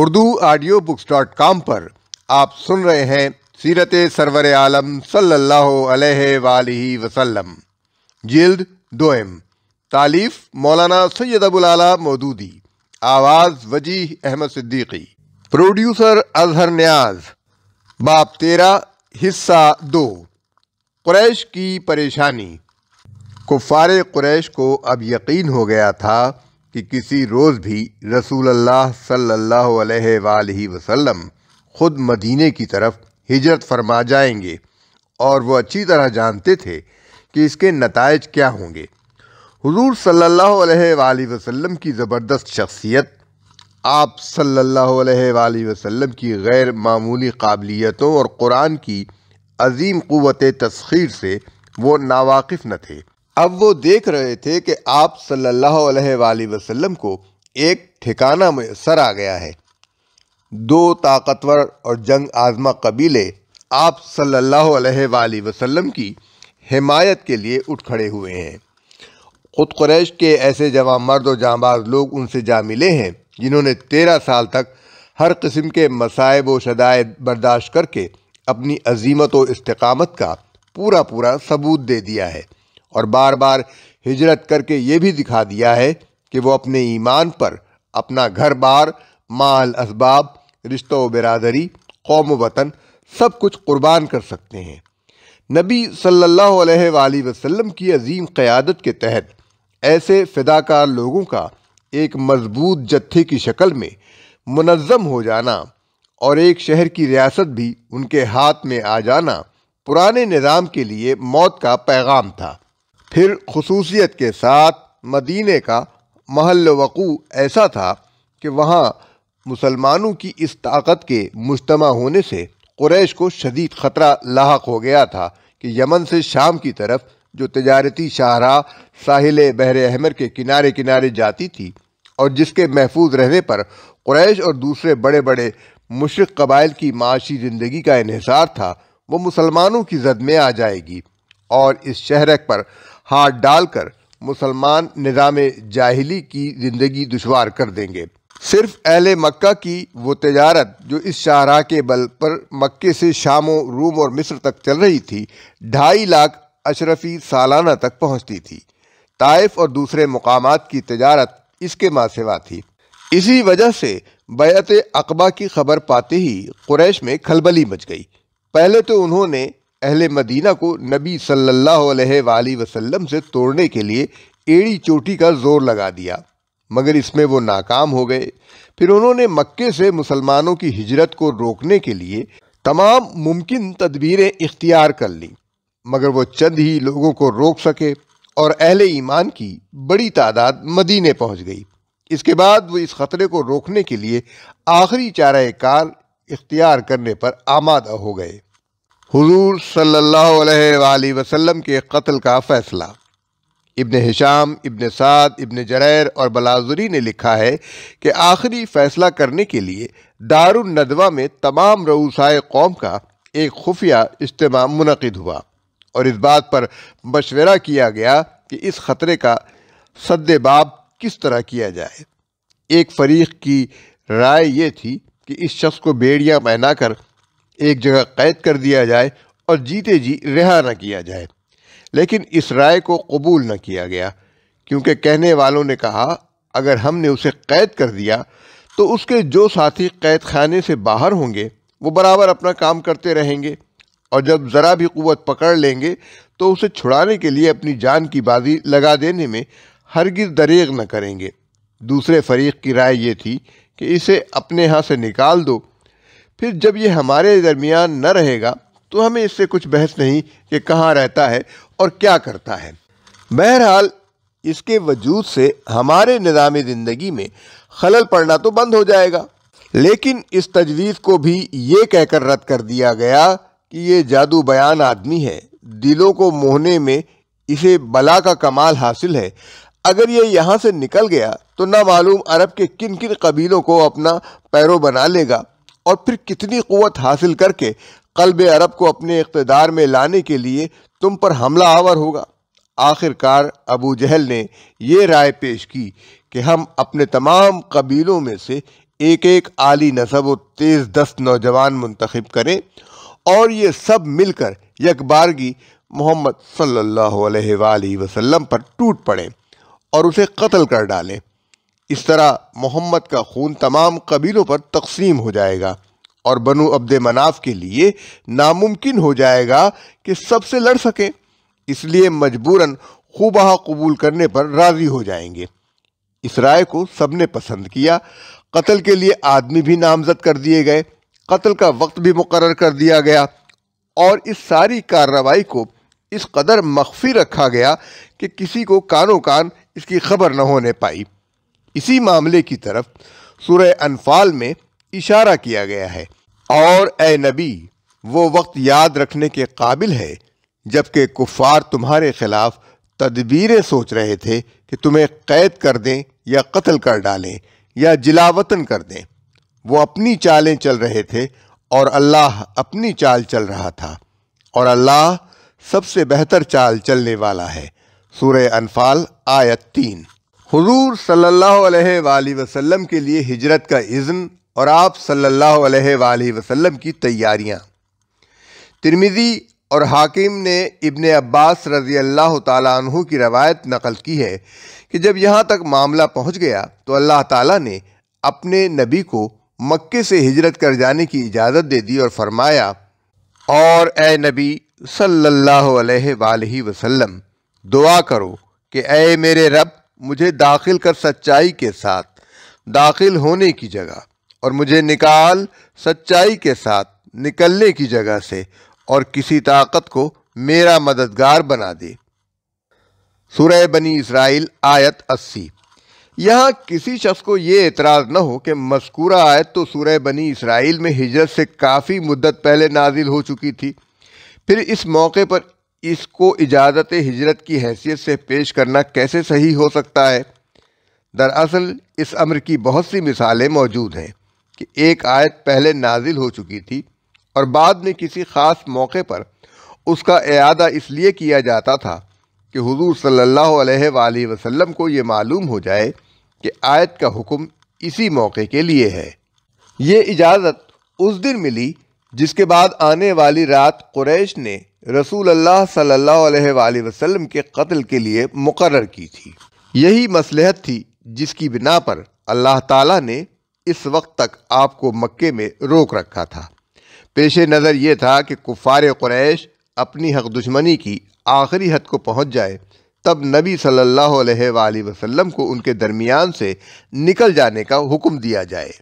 Urdu audio books dot com पर आप सुन रहे हैं सीरत सरवर आलम सल्लल्लाहु अलैहि जिल्द दोम तालीफ मौलाना सैयद अबुलाला मौदूदी आवाज़ वजीह अहमद सिद्दीकी प्रोड्यूसर अजहर न्याज बाप तेरा हिस्सा दो कुरैश की परेशानी कुफ़ार कुरैश को अब यकीन हो गया था कि किसी रोज़ भी रसूल अल्लाह सल्लल्लाहु अलैहि वसल्लम ख़ुद मदीने की तरफ हिजरत फरमा जाएंगे और वो अच्छी तरह जानते थे कि इसके नतज क्या होंगे हुजूर सल्लल्लाहु अलैहि वसल्लम की ज़बरदस्त शख्सियत आप सल्लल्लाहु अलैहि वसल्लम की गैर मामूली काबिलियतों और कुरान की अजीम क़वत तस्खीर से वो नावाफ़ न थे अब वो देख रहे थे कि आप सल्लल्लाहु वसलम वसल्लम को एक ठिकाना मैसर आ गया है दो ताकतवर और जंग आजमा कबीले आप सल्लल्लाहु वसलम वसल्लम की हिमायत के लिए उठ खड़े हुए हैं ख़ुद क्रैश के ऐसे जवान मर्द और जांबाज लोग उनसे जा मिले हैं जिन्होंने तेरह साल तक हर किस्म के मसायब व शदायद बर्दाश्त करके अपनी अजीमत व इस्तकामत का पूरा पूरा सबूत दे दिया है और बार बार हिजरत करके ये भी दिखा दिया है कि वो अपने ईमान पर अपना घर बार माल इसबाब रिश्तों बरदरी कौम वतन सब कुछ कुर्बान कर सकते हैं नबी सल्लल्लाहु अलैहि वसल्लम की अजीम क़्यादत के तहत ऐसे फ़िदाकार लोगों का एक मजबूत जत्थे की शक्ल में मनज़म हो जाना और एक शहर की रियासत भी उनके हाथ में आ जाना पुराने निज़ाम के लिए मौत का पैगाम था फिर खसूसियत के साथ मदीने का महल वक़ू ऐसा था कि वहाँ मुसलमानों की इस ताकत के मुजतम होने से क्रैश को शदीद ख़तरा लाक हो गया था कि यमन से शाम की तरफ जो तजारती शाहरा साहिल बहर अहमर के किनारे किनारे जाती थी और जिसके महफूज रहने पर क्रैश और दूसरे बड़े बड़े मुशरक कबाइल की माशी ज़िंदगी का इहसार था वो मुसलमानों की जद में आ जाएगी और इस शहरक पर हाथ डालकर मुसलमान निज़ाम जाहली की ज़िंदगी दुशवार कर देंगे सिर्फ अहल मक्का की वो तजारत जो इस शाहरा के बल पर मक्के से शामों रूम और मिस्र तक चल रही थी ढाई लाख अशरफी सालाना तक पहुंचती थी ताइफ और दूसरे मकाम की तजारत इसके मासेवा थी इसी वजह से बैत अकबा की खबर पाते ही क्रैश में खलबली मच गई पहले तो उन्होंने अहल मदीना को नबी सल्लल्लाहु अलैहि वसल्लम से तोड़ने के लिए एड़ी चोटी का जोर लगा दिया मगर इसमें वो नाकाम हो गए फिर उन्होंने मक्के से मुसलमानों की हिजरत को रोकने के लिए तमाम मुमकिन तदबीरें इख्तियार कर लीं मगर वो चंद ही लोगों को रोक सके और अहल ईमान की बड़ी तादाद मदीने पहुंच गई इसके बाद वो इस ख़तरे को रोकने के लिए आखिरी चारा कार इख्तियार करने पर आमादा हो गए हुजूर सल्लल्लाहु अलैहि वसल्लम के कत्ल का फ़ैसला इबन हिशाम इबन साद इब्न जरैर और बलाजुरी ने लिखा है कि आखिरी फ़ैसला करने के लिए दारदवा में तमाम रऊसाए कौम का एक खुफिया इज्तम मनकद हुआ और इस बात पर मशवरा किया गया कि इस ख़तरे का सद्देबाब किस तरह किया जाए एक फरीक की राय ये थी कि इस शख्स को बेड़ियाँ पहनाकर एक जगह कैद कर दिया जाए और जीते जी रिहा न किया जाए लेकिन इस राय को कबूल न किया गया क्योंकि कहने वालों ने कहा अगर हमने उसे कैद कर दिया तो उसके जो साथी कैद खाने से बाहर होंगे वो बराबर अपना काम करते रहेंगे और जब ज़रा भी क़वत पकड़ लेंगे तो उसे छुड़ाने के लिए अपनी जान की बाजी लगा देने में हरगिज दरेग न करेंगे दूसरे फरीक की राय ये थी कि इसे अपने यहाँ से निकाल दो फिर जब ये हमारे दरमियान न रहेगा तो हमें इससे कुछ बहस नहीं कि कहाँ रहता है और क्या करता है बहरहाल इसके वजूद से हमारे निज़ाम ज़िंदगी में खलल पड़ना तो बंद हो जाएगा लेकिन इस तजवीज़ को भी ये कहकर रद्द कर दिया गया कि ये जादू बयान आदमी है दिलों को मोहने में इसे बला का कमाल हासिल है अगर ये यहाँ से निकल गया तो ना मालूम अरब के किन किन कबीलों को अपना पैरों बना लेगा और फिर कितनी क़वत हासिल करके कल्ब अरब को अपने इकतदार में लाने के लिए तुम पर हमला आवर होगा आखिरकार अबू जहल ने यह राय पेश की कि हम अपने तमाम कबीलों में से एक एक आली नसब व तेज़ दस्त नौजवान मंतखब करें और ये सब मिलकर यकबारगी मोहम्मद सल्ला वसम पर टूट पड़ें और उसे कत्ल कर डालें इस तरह मोहम्मद का खून तमाम कबीलों पर तकसीम हो जाएगा और बनु अब्द मनाफ के लिए नामुमकिन हो जाएगा कि सबसे लड़ सकें इसलिए मजबूरन खूबा कबूल करने पर राज़ी हो जाएंगे इस राय को सबने पसंद किया कत्ल के लिए आदमी भी नामजद कर दिए गए कत्ल का वक्त भी मुकर कर दिया गया और इस सारी कार्रवाई को इस कदर मख्फी रखा गया कि किसी को कानों कान इसकी खबर न होने पाई इसी मामले की तरफ सुरह अनफाल में इशारा किया गया है और ए नबी वो वक्त याद रखने के काबिल है जबकि कुफार तुम्हारे खिलाफ तदबीरें सोच रहे थे कि तुम्हें कैद कर दें या कत्ल कर डालें या जिलावतन कर दें वो अपनी चालें चल रहे थे और अल्लाह अपनी चाल चल रहा था और अल्लाह सबसे बेहतर चाल चलने वाला है सूर्य अनफाल आयत तीन हुजूर सल्लल्लाहु अलैहि वसल्लम के लिए हिजरत का इज़्न और आप सल्लल्लाहु अलैहि वसल्लम की तैयारियां तिरमिज़ी और हाकिम ने इबन अब्बास रज़ी अल्लाह तु की रवायत नकल की है कि जब यहाँ तक मामला पहुँच गया तो अल्लाह ताला ने अपने नबी को मक्के से हिजरत कर जाने की इजाज़त दे दी और फरमाया और ए नबी सल्लल्लाहु अलैहि वसल्लम दुआ करो कि ए मेरे रब मुझे दाखिल कर सच्चाई के साथ दाखिल होने की जगह और मुझे निकाल सच्चाई के साथ निकलने की जगह से और किसी ताकत को मेरा मददगार बना दे सुरह बनी इसराइल आयत 80 यहाँ किसी शख्स को ये एतराज़ न हो कि मस्कूरा आयत तो सुरह बनी इसराइल में हिजरत से काफ़ी मुद्दत पहले नाजिल हो चुकी थी फिर इस मौके पर इसको इजाज़त हिजरत की हैसियत से पेश करना कैसे सही हो सकता है दरअसल इस अम्र की बहुत सी मिसालें मौजूद हैं कि एक आयत पहले नाजिल हो चुकी थी और बाद में किसी ख़ास मौके पर उसका अदा इसलिए किया जाता था कि हुजूर सल्लल्लाहु अलैहि वसल्लम को ये मालूम हो जाए कि आयत का हुक्म इसी मौके के लिए है ये इजाज़त उस दिन मिली जिसके बाद आने वाली रात कुरैश ने रसूल अल्लाह सल्लल्लाहु अलैहि वसल्लम के कत्ल के लिए मुकर की थी यही मसलहत थी जिसकी बिना पर अल्लाह ताला ने इस वक्त तक आपको मक्के में रोक रखा था पेश नज़र ये था कि कुफ़ार क्रैश अपनी हक दुश्मनी की आखिरी हद को पहुँच जाए तब नबी सल्लल्लाहु अलैहि वसल्लम को उनके दरमियान से निकल जाने का हुक्म दिया जाए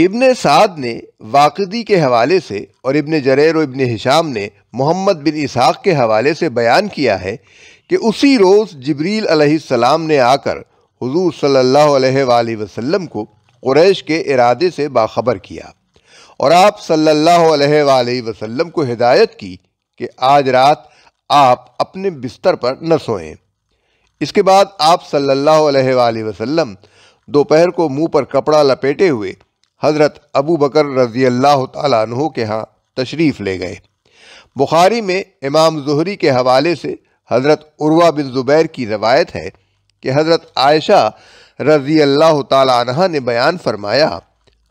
इबन साद ने वाकदी के हवाले से और इबन जरेर इबन हिशाम ने मोहम्मद बिन इसाक के हवाले से बयान किया है कि उसी रोज़ जबरील अलैहिस्सलाम ने आकर हुजूर सल्लल्लाहु अलैहि वसल्लम को कुरैश के इरादे से बाखबर किया और आप सल्लल्लाहु अलैहि वसल्लम को हिदायत की कि आज रात आप अपने बिस्तर पर न सोएं इसके बाद आप सल्लल्लाहु अलैहि वसल्लम दोपहर को मुंह पर कपड़ा लपेटे हुए हज़रत अबू बकर रज़ी अल्लाह तु के यहाँ तशरीफ़ ले गए बुखारी में इमाम जहरी के हवाले से हज़रत उर्वा बिन ज़ुबैर की रवायत है कि हज़रत आयशा रज़ी अल्लाह तह ने बयान फरमाया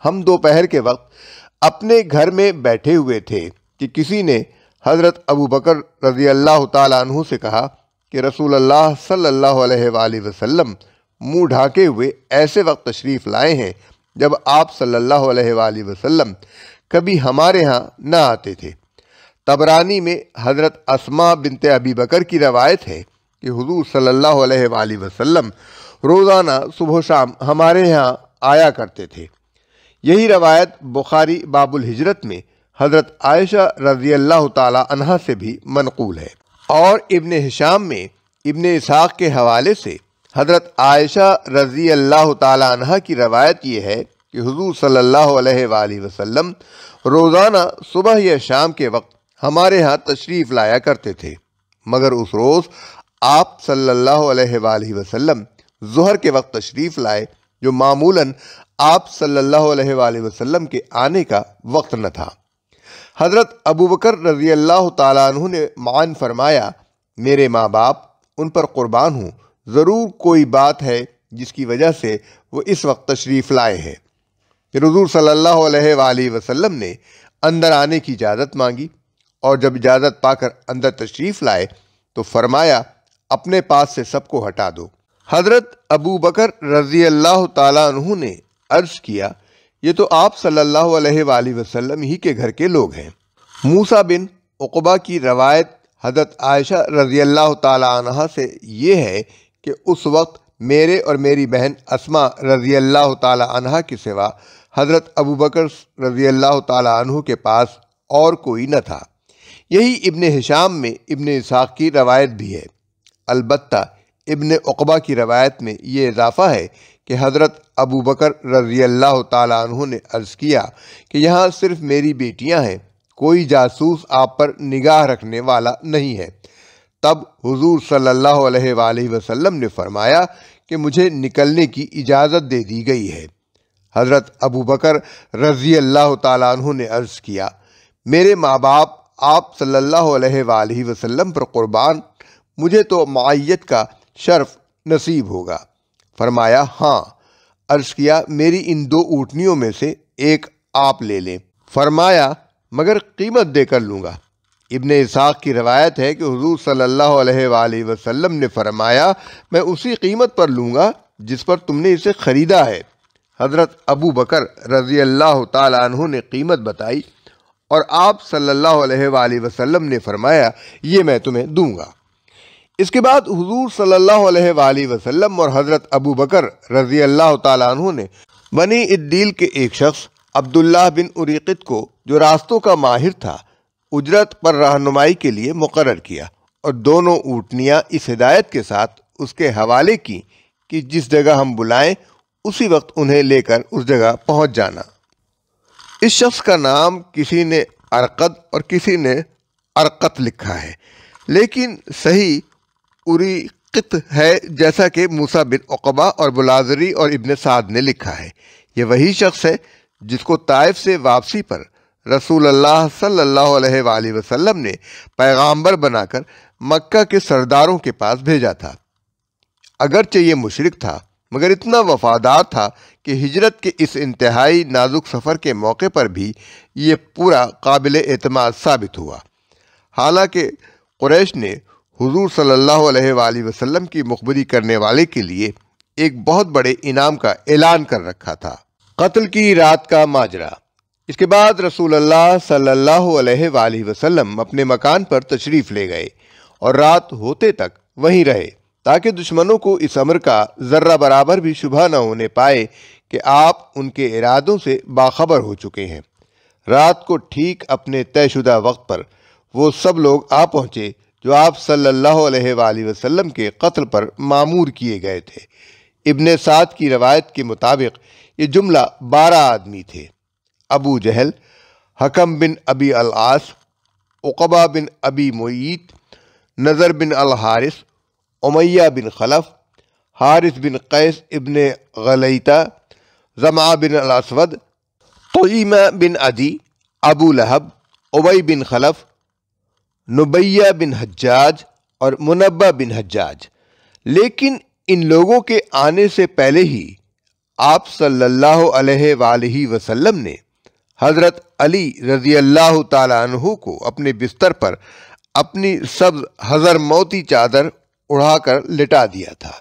हम दोपहर के वक्त अपने घर में बैठे हुए थे कि किसी ने हज़रत अबू बकर रज़ी अल्लाह तु से कहा कि रसूल अल्लाह सल्लल्लाहु अलैहि वसल्लम मुँह ढाके हुए ऐसे वक्त तशरीफ़ लाए हैं जब आप सल्लल्लाहु अलैहि वसल्लम कभी हमारे यहाँ न आते थे तबरानी में हज़रत असमा बिनते अबी बकर की रवायत है कि हजूर सल्ला वसलम रोज़ाना सुबह शाम हमारे यहाँ आया करते थे यही रवायत बुखारी बाबुल हिजरत में हज़रत आयशा रजी अल्लाह तहा से भी मनकूल है और इबन हिशाम में इबन इसाक़ के हवाले से हज़रत आयशा रज़ी अल्लाह तह की रवायत ये है कि हजूर सल्ला वसम रोज़ाना सुबह या शाम के वक्त हमारे यहाँ तशरीफ़ लाया करते थे मगर उस रोज़ आप सल्ला वसम जहर के वक्त तशरीफ़ लाए जो मामूला आप सल्ला वसम के आने का वक्त न था हज़रत अबू बकर रज़ी अल्लाह तु ने मान फरमाया मेरे माँ बाप उन पर क़ुरबान हूँ ज़रूर कोई बात है जिसकी वजह से वो इस वक्त तशरीफ़ लाए हैं फिर हजूर सल्ला वसम ने अंदर आने की इजाज़त मांगी और जब इजाज़त पाकर अंदर तशरीफ़ लाए तो फरमाया अपने पास से सबको हटा दो हज़रत अबू बकर रज़ी अल्लाह तु ने अर्ज़ किया ये तो आप सल्ला वसलम ही के घर के लोग हैं मूसा बिन उकबा की रवायत हज़रत आयशा रज़ी अल्लाह तह से ये है कि उस वक्त मेरे और मेरी बहन असमा रज़ी अल्लाह तह के सिवा हज़रत अबू बकर रज़ी अल्लाह तह के पास और कोई न था यही इबन हिशाम में इब्न इसाक़ की रवायत भी है अलबत् इब्न अकबा की रवायत में ये इजाफ़ा है कि हज़रत अबू बकर रज़ी अल्लाह तह ने अर्ज़ किया कि यहाँ सिर्फ़ मेरी बेटियाँ हैं कोई जासूस आप पर निगाह रखने वाला नहीं है तब हुजूर सल्लल्लाहु अलैहि वसल्लम ने फरमाया कि मुझे निकलने की इजाज़त दे दी गई है हज़रत अबू बकर रज़ी अल्लाह तु ने अर्ज़ किया मेरे माँ बाप आप सल्ला वसम पर क़ुरबान मुझे तो मायत का शर्फ नसीब होगा फरमाया हाँ अर्ज़ किया मेरी इन दो ऊँटनियों में से एक आप ले लें फरमाया मगर कीमत देकर लूँगा इबन इसाक़ की रवायत है कि हजूर सल्ला वसम ने फ़रमाया मैं उसी कीमत पर लूँगा जिस पर तुमने इसे ख़रीदा है हज़रत अबू बकर रज़ी अल्लाह तु ने कीमत बताई और आप सल्ला वसम ने फरमाया ये मैं तुम्हें दूंगा इसके बाद हजूर सल्ला वसम और हज़रत अबू बकर रज़ी अल्लाह तु ने बनी इद्दील के एक शख्स अब्दुल्ला बिन उरीक़त को जो रास्तों का माहिर था उजरत पर रहनुमाई के लिए मुकर किया और दोनों ऊटनियाँ इस हिदायत के साथ उसके हवाले की कि जिस जगह हम बुलाएं उसी वक्त उन्हें लेकर उस जगह पहुंच जाना इस शख्स का नाम किसी ने अरकद और किसी ने अरकत लिखा है लेकिन सही उरी कित है जैसा कि मूसा बिन अकबा और बुलाजरी और इबन साद ने लिखा है ये वही शख्स है जिसको ताइफ से वापसी पर रसूल अल्लाह सल्लल्लाहु अलैहि वसल्लम ने पैगाम्बर बनाकर मक्का के सरदारों के पास भेजा था अगरचे ये मुशरक था मगर इतना वफादार था कि हिजरत के इस इंतहाई नाजुक सफ़र के मौके पर भी ये पूरा काबिल अतम साबित हुआ हालांकि कुरैश ने हुजूर सल्लल्लाहु अलैहि वसल्लम की मुखबरी करने वाले के लिए एक बहुत बड़े इनाम का ऐलान कर रखा था कत्ल की रात का माजरा इसके बाद रसूल अल्लाह सल्लल्लाहु अपने मकान पर तशरीफ़ ले गए और रात होते तक वहीं रहे ताकि दुश्मनों को इस अमर का ज़र्रा बराबर भी शुभा न होने पाए कि आप उनके इरादों से बाखबर हो चुके हैं रात को ठीक अपने तयशुदा वक्त पर वो सब लोग आ पहुँचे जो आप सल्ला अलैहि के कत्ल पर मामूर किए गए थे इब्ने साद की रवायत के मुताबिक ये जुमला बारह आदमी थे अबू जहल हकम बिन अबी अल आस उकबा बिन अबी मोईत नज़र बिन अल हारिस उमैया बिन खलफ हारिस बिन कैस इबन गलता जमा बिन असवद तोयमा बिन अदी अबू लहब उबई बिन खलफ नुबैया बिन हज्जाज और मुनबा बिन हज्जाज लेकिन इन लोगों के आने से पहले ही आप सल्लल्लाहु अलैहि वसल्लम ने हज़रत अली रज़ी अल्लाह तु को अपने बिस्तर पर अपनी सब्ज हज़र मोती चादर उड़ाकर लिटा दिया था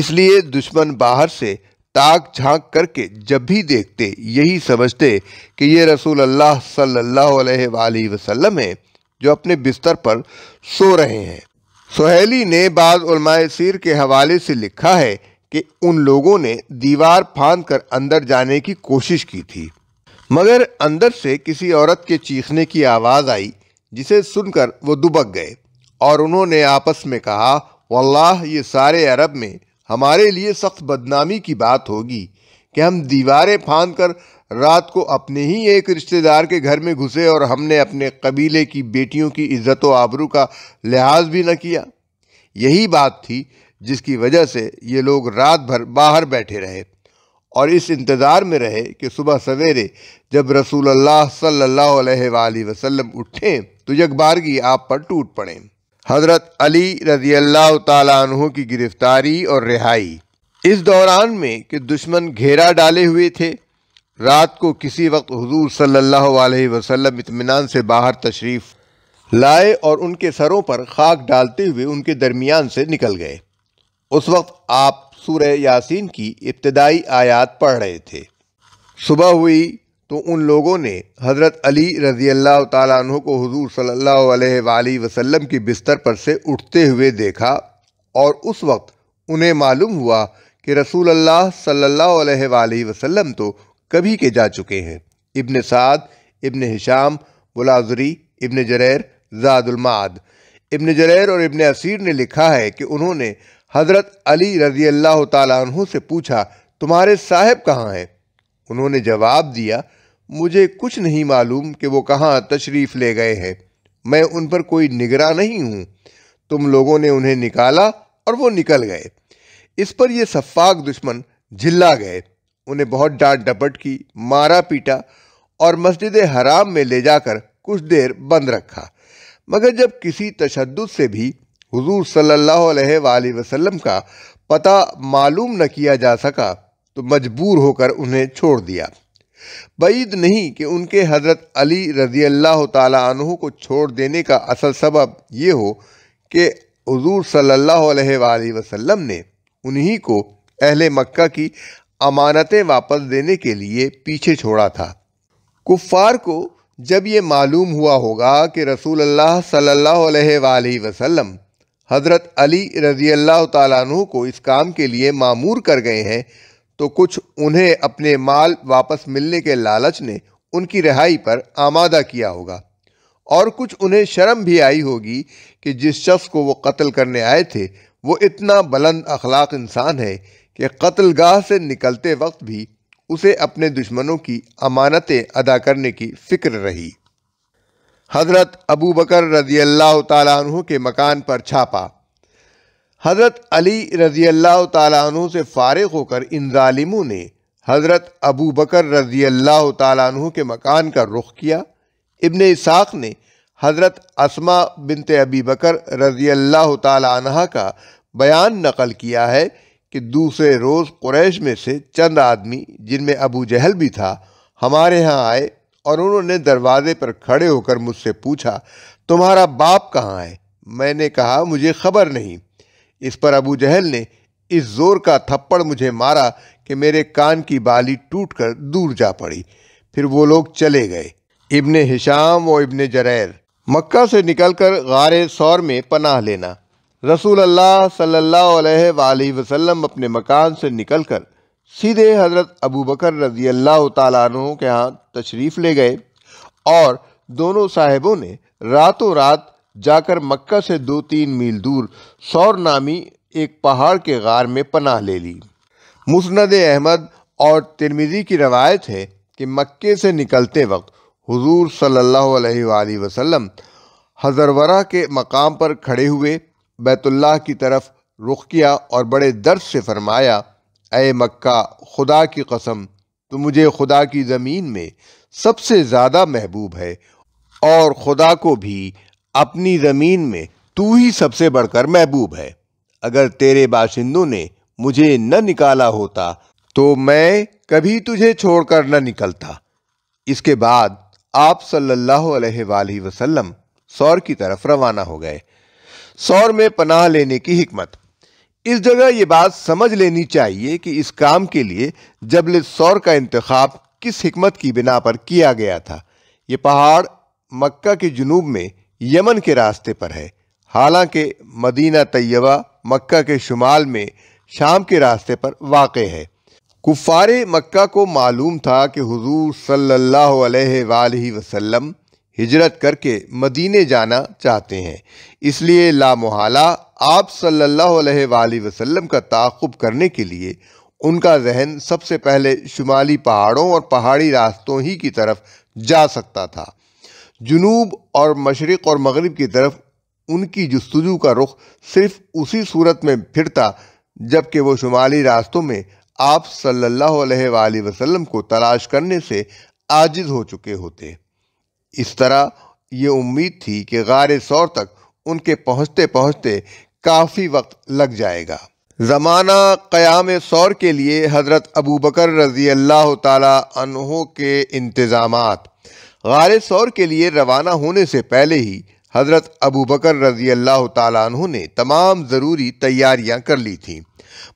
इसलिए दुश्मन बाहर से ताक झांक करके जब भी देखते यही समझते कि ये रसूल अल्लाह सल्ला वसलम है जो अपने बिस्तर पर सो रहे हैं सोहेली ने बाद सिर के हवाले से लिखा है कि उन लोगों ने दीवार फाँद कर अंदर जाने की कोशिश की थी मगर अंदर से किसी औरत के चीखने की आवाज़ आई जिसे सुनकर वो दुबक गए और उन्होंने आपस में कहा वल्लाह ये सारे अरब में हमारे लिए सख्त बदनामी की बात होगी कि हम दीवारें फाँद कर रात को अपने ही एक रिश्तेदार के घर में घुसे और हमने अपने कबीले की बेटियों की इज़्ज़त व आबरू का लिहाज भी न किया यही बात थी जिसकी वजह से ये लोग रात भर बाहर बैठे रहे और इस इंतज़ार में रहे कि सुबह सवेरे जब रसूल अल्लाह सल्लल्लाहु अलैहि वसल्लम उठें तो यकबारगी आप पर टूट पड़े हज़रत अली रजी अल्लाह तु की गिरफ़्तारी और रिहाई इस दौरान में कि दुश्मन घेरा डाले हुए थे रात को किसी वक्त हजूर सल्ला वसलम इतमान से बाहर तशरीफ़ लाए और उनके सरों पर खाक डालते हुए उनके दरमियान से निकल गए उस वक्त आप सूर्य यासीन की इब्तदाई आयात पढ़ रहे थे सुबह हुई तो उन लोगों ने हज़रत अली रज़ी अल्लाह तु को हजूर सल्ला अलैहि वसल्लम की बिस्तर पर से उठते हुए देखा और उस वक्त उन्हें मालूम हुआ कि रसूल अल्लाह सल्ला अलैहि तो कभी के जा चुके हैं इबन साद इबन हिशाम बुलाजरी इबन जरैर जादुलमाद इबन जरैर और इबन असीर ने लिखा है कि उन्होंने हजरत अली रजी अल्लाह तु से पूछा तुम्हारे साहब कहाँ हैं उन्होंने जवाब दिया मुझे कुछ नहीं मालूम कि वो कहाँ तशरीफ़ ले गए हैं मैं उन पर कोई निगरा नहीं हूँ तुम लोगों ने उन्हें निकाला और वो निकल गए इस पर ये सफाक दुश्मन झिल्ला गए उन्हें बहुत डांट डपट की मारा पीटा और मस्जिद हराम में ले जाकर कुछ देर बंद रखा मगर जब किसी तशद से भी हुजूर सल्लल्लाहु अलैहि वसल्लम का पता मालूम न किया जा सका तो मजबूर होकर उन्हें छोड़ दिया बईद नहीं कि उनके हज़रत अली रजी अल्लाह तु को छोड़ देने का असल सबब ये हो कि हजूर सल्लल्लाहु अलैहि वसल्लम ने उन्हीं को अहले मक्का की अमानतें वापस देने के लिए पीछे छोड़ा था कुफ़ार को जब ये मालूम हुआ होगा कि रसूल अल्लाह सल्लल्लाहु अलैहि वसल्लम हज़रत अली रज़ी अल्लाह तु को इस काम के लिए मामूर कर गए हैं तो कुछ उन्हें अपने माल वापस मिलने के लालच ने उनकी रिहाई पर आमादा किया होगा और कुछ उन्हें शर्म भी आई होगी कि जिस शख्स को वो कत्ल करने आए थे वो इतना बुलंद अखलाक इंसान है कि कत्लगाह से निकलते वक्त भी उसे अपने दुश्मनों की अमानतें अदा करने की फ़िक्र रही हज़रत अबू बकर रज़ी अल्लाह तु के मकान पर छापा हज़रत अली रज़ी अल्लाह तु से फ़ारिग होकर इन ालिमों ने हज़रत अबू बकर रज़ी अल्लाह तु के मकान का रुख किया इबन इसाक ने हज़रत असमा बिनत अबी बकर रज़ी अल्लाह तह का बयान नकल किया है कि दूसरे रोज़ क्रैश में से चंद आदमी जिनमें अबू जहल भी था हमारे यहाँ आए और उन्होंने दरवाजे पर खड़े होकर मुझसे पूछा तुम्हारा बाप कहाँ है मैंने कहा मुझे खबर नहीं इस पर अबू जहल ने इस जोर का थप्पड़ मुझे मारा कि मेरे कान की बाली टूट कर दूर जा पड़ी फिर वो लोग चले गए इबन हिशाम व इबन जरैर मक्का से निकलकर गार सौर में पनाह लेना रसूल अल्लाह सल्लल्लाहु अलैहि वसल्लम अपने मकान से निकलकर सीधे हज़रत अबू बकर रजी अल्लाह तु के यहाँ तशरीफ़ ले गए और दोनों साहिबों ने रातों रात जाकर मक्का से दो तीन मील दूर सौर नामी एक पहाड़ के गार में पनाह ले ली मुस्ंद अहमद और तिरमिज़ी की रवायत है कि मक्के से निकलते वक्त हुजूर सल्लल्लाहु अलैहि वसल्लम हजरवरा के मकाम पर खड़े हुए बैतुल्लाह की तरफ रुख किया और बड़े दर्द से फरमाया ए मक्का खुदा की कसम तो मुझे खुदा की ज़मीन में सबसे ज़्यादा महबूब है और खुदा को भी अपनी ज़मीन में तू ही सबसे बढ़कर महबूब है अगर तेरे बाशिंदों ने मुझे न निकाला होता तो मैं कभी तुझे छोड़कर न निकलता इसके बाद आप सल्लल्लाहु अलैहि वसल्लम सौर की तरफ रवाना हो गए सौर में पनाह लेने की हमत इस जगह ये बात समझ लेनी चाहिए कि इस काम के लिए जबल सौर का इंतखब किस हमत की बिना पर किया गया था ये पहाड़ मक्का के जनूब में यमन के रास्ते पर है हालांकि मदीना तयबा मक्का के शुमाल में शाम के रास्ते पर वाक़ है कुफ़ार मक्का को मालूम था कि हुजूर सल्लल्लाहु अलैहि वसल्लम हिजरत करके मदीने जाना चाहते हैं इसलिए लामोहला आप सल्लल्लाहु अलैहि वसल्लम का ताक़ुब करने के लिए उनका जहन सबसे पहले शुमाली पहाड़ों और पहाड़ी रास्तों ही की तरफ जा सकता था जुनूब और मशरक़ और मगरब की तरफ उनकी जस्तजु का रुख सिर्फ उसी सूरत में फिरता जबकि वो शुमाली रास्तों में आप सल्लल्लाहु अलैहि वसल्लम को तलाश करने से आजिज़ हो चुके होते इस तरह ये उम्मीद थी कि गार सौर तक उनके पहुँचते पहुँचते काफ़ी वक्त लग जाएगा ज़माना क़याम सौर के लिए हज़रत अबू बकर रज़ी अल्लाह तहों के इंतज़ाम गार सौर के लिए रवाना होने से पहले ही हज़रत अबू बकर रज़ी अल्लाह तहों ने तमाम ज़रूरी तैयारियाँ कर ली थीं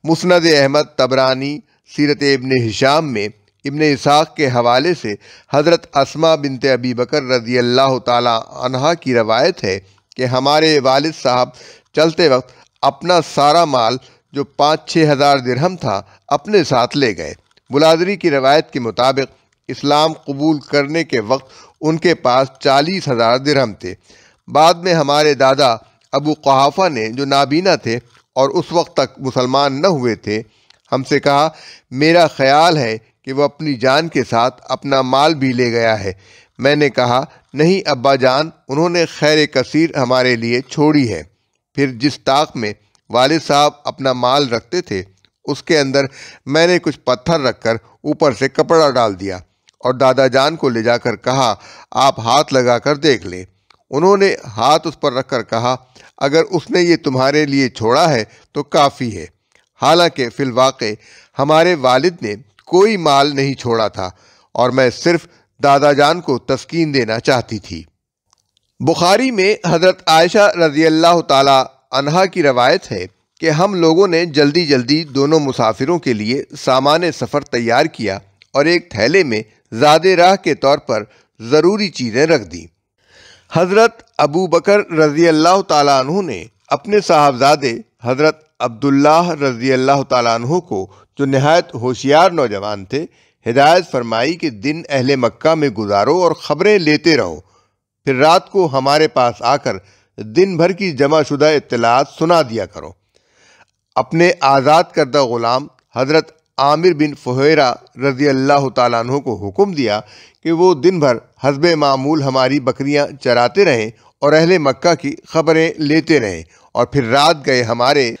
मुस्ंद अहमद तबरानी सीरत इबन हिशाम में इबन इसाक के हवाले से हज़रत असमा बिनते अबी बकर रज़ी अल्लाह तहा की रवायत है कि हमारे वाल साहब चलते वक्त अपना सारा माल जो पाँच छः हज़ार दरहम था अपने साथ ले गए बुलादरी की रवायत के मुताबिक इस्लाम कबूल करने के वक्त उनके पास चालीस हज़ार दरहम थे बाद में हमारे दादा अबू कहाफ़ा ने जो नाबीना थे और उस वक्त तक मुसलमान न हुए थे हमसे कहा मेरा ख्याल है कि वह अपनी जान के साथ अपना माल भी ले गया है मैंने कहा नहीं अब्बा जान उन्होंने खैर कसीर हमारे लिए छोड़ी है फिर जिस ताक में वालिद साहब अपना माल रखते थे उसके अंदर मैंने कुछ पत्थर रखकर ऊपर से कपड़ा डाल दिया और दादा जान को ले जाकर कहा आप हाथ लगाकर देख लें उन्होंने हाथ उस पर रखकर कहा अगर उसने ये तुम्हारे लिए छोड़ा है तो काफ़ी है हालांकि फिलवाक़े हमारे वालिद ने कोई माल नहीं छोड़ा था और मैं सिर्फ दादाजान को तस्कीन देना चाहती थी बुखारी में हज़रत आयशा रजी अल्लाह तहा की रवायत है कि हम लोगों ने जल्दी जल्दी दोनों मुसाफिरों के लिए सामान सफ़र तैयार किया और एक थैले में ज़्यादा राह के तौर पर ज़रूरी चीज़ें रख दी हज़रत अबू बकर रजी अल्लाह तु ने अपने साहबजादे हज़रत अब्दुल्लाह रजी अल्लाह तु को जो नहायत होशियार नौजवान थे हिदायत फरमाई कि दिन अहले मक्का में गुजारो और ख़बरें लेते रहो फिर रात को हमारे पास आकर दिन भर की जमा शुदा इतलात सुना दिया करो अपने आज़ाद करदा ग़ुलाम हज़रत आमिर बिन फहेरा रजी अल्लाह तु को हुक्म दिया कि वो दिन भर हसब मामूल हमारी बकरियाँ चराते रहें और अहले मक्का की ख़बरें लेते रहें और फिर रात गए हमारे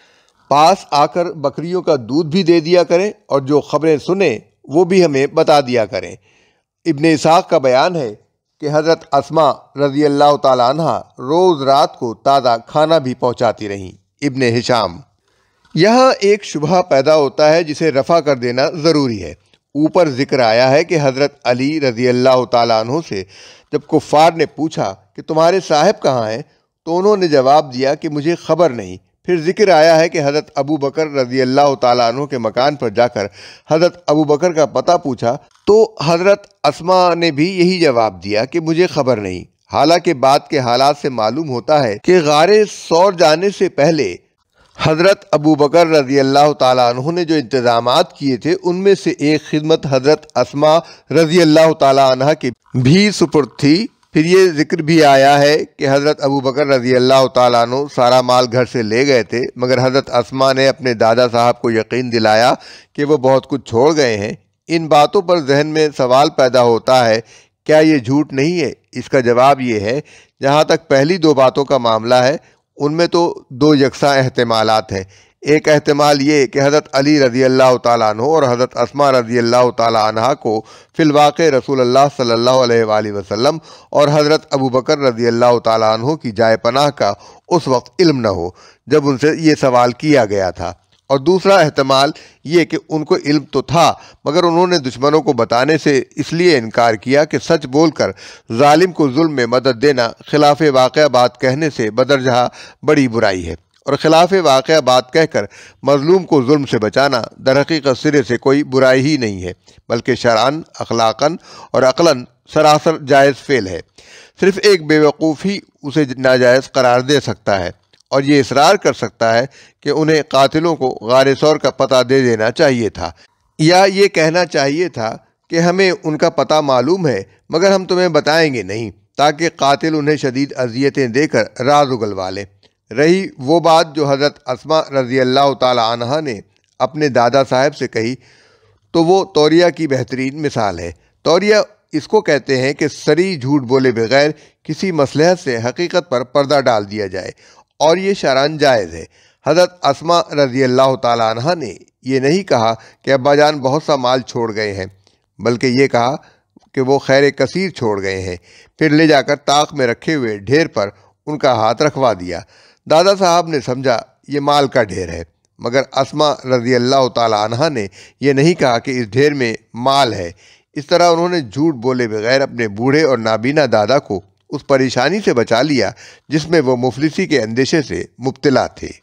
पास आकर बकरियों का दूध भी दे दिया करें और जो खबरें सुने वो भी हमें बता दिया करें इबन इसहाक का बयान है कि हज़रत असमा रजी अल्लाह तह रोज़ रात को ताज़ा खाना भी पहुँचाती रहीं इबन हिशाम यहाँ एक शुबा पैदा होता है जिसे रफ़ा कर देना ज़रूरी है ऊपर जिक्र आया है कि हज़रत अली रजी अल्लाह तु से जब कुफ़ार ने पूछा कि तुम्हारे साहब कहाँ हैं तो उन्होंने जवाब दिया कि मुझे खबर नहीं फिर जिक्र आया है कि हज़रत अबू बकर रजी अल्लाह तु के मकान पर जाकर हज़रत अबू बकर का पता पूछा तो हज़रत असमा ने भी यही जवाब दिया कि मुझे खबर नहीं हालांकि बाद के हालात से मालूम होता है कि गारे सौर जाने से पहले हज़रत अबू बकर रजी अल्लाह तु ने जो इंतज़ाम किए थे उनमें से एक खिदमत हज़रत असमा रजी अल्लाह तह के भी सुपुर्द थी फिर ये जिक्र भी आया है कि हज़रत अबू बकर रज़ी अल्लाह तु सारा माल घर से ले गए थे मगर हज़रत असमा ने अपने दादा साहब को यकीन दिलाया कि वह बहुत कुछ छोड़ गए हैं इन बातों पर जहन में सवाल पैदा होता है क्या ये झूठ नहीं है इसका जवाब ये है जहाँ तक पहली दो बातों का मामला है उनमें तो दो यकसा अहतमाल हैं एक अहतमाल ये कि हज़रत अली रज़ी अल्लाह तु और हज़रत असमा रज़ी अल्लाह तह को फ़िलवाक़ रसूल अल्लाह सल्ला वसम और हज़रत अबू बकर रज़ी अल्लाह तु की जाय पनाह का उस वक्त इल्म न हो जब उनसे ये सवाल किया गया था और दूसरा अहतमाल ये कि उनको इल्म तो था मगर उन्होंने दुश्मनों को बताने से इसलिए इनकार किया कि सच बोलकर जालिम को जुल्म में मदद देना खिलाफ वाक़ बात कहने से बदरजहा बड़ी बुराई है और ख़िलाफ़ वाक़ बात कहकर मजलूम को जुल्म से बचाना दरहकीकत सिरे से कोई बुराई ही नहीं है बल्कि शरान अखलाकन और अकलन सरासर जायज़ फ़ेल है सिर्फ़ एक बेवकूफ़ ही उसे नाजायज़ करार दे सकता है और ये इसरार कर सकता है कि उन्हें कातिलों को गार शौर का पता दे देना चाहिए था या ये कहना चाहिए था कि हमें उनका पता मालूम है मगर हम तुम्हें बताएंगे नहीं ताकि कातिल उन्हें शदीद अजियतें देकर राज उगलवा लें रही वो बात जो हज़रत असमा रजी अल्लाह तह ने अपने दादा साहब से कही तो वो तौरिया की बेहतरीन मिसाल है तौरिया इसको कहते हैं कि सरी झूठ बोले बगैर किसी मसलहत से हकीकत पर पर्दा डाल दिया जाए और ये शरान जायज़ है हज़रत असमा रजी अल्लाह तह ने यह नहीं कहा कि अब्बाजान बहुत सा माल छोड़ गए हैं बल्कि ये कहा कि वो खैर कसीर छोड़ गए हैं फिर ले जाकर ताक में रखे हुए ढेर पर उनका हाथ रखवा दिया दादा साहब ने समझा ये माल का ढेर है मगर असमा रजी अल्लाह तहा ने यह नहीं कहा कि इस ढेर में माल है इस तरह उन्होंने झूठ बोले बगैर अपने बूढ़े और नाबीना दादा को उस परेशानी से बचा लिया जिसमें वो मुफलिसी के अंदेशे से मुबतला थे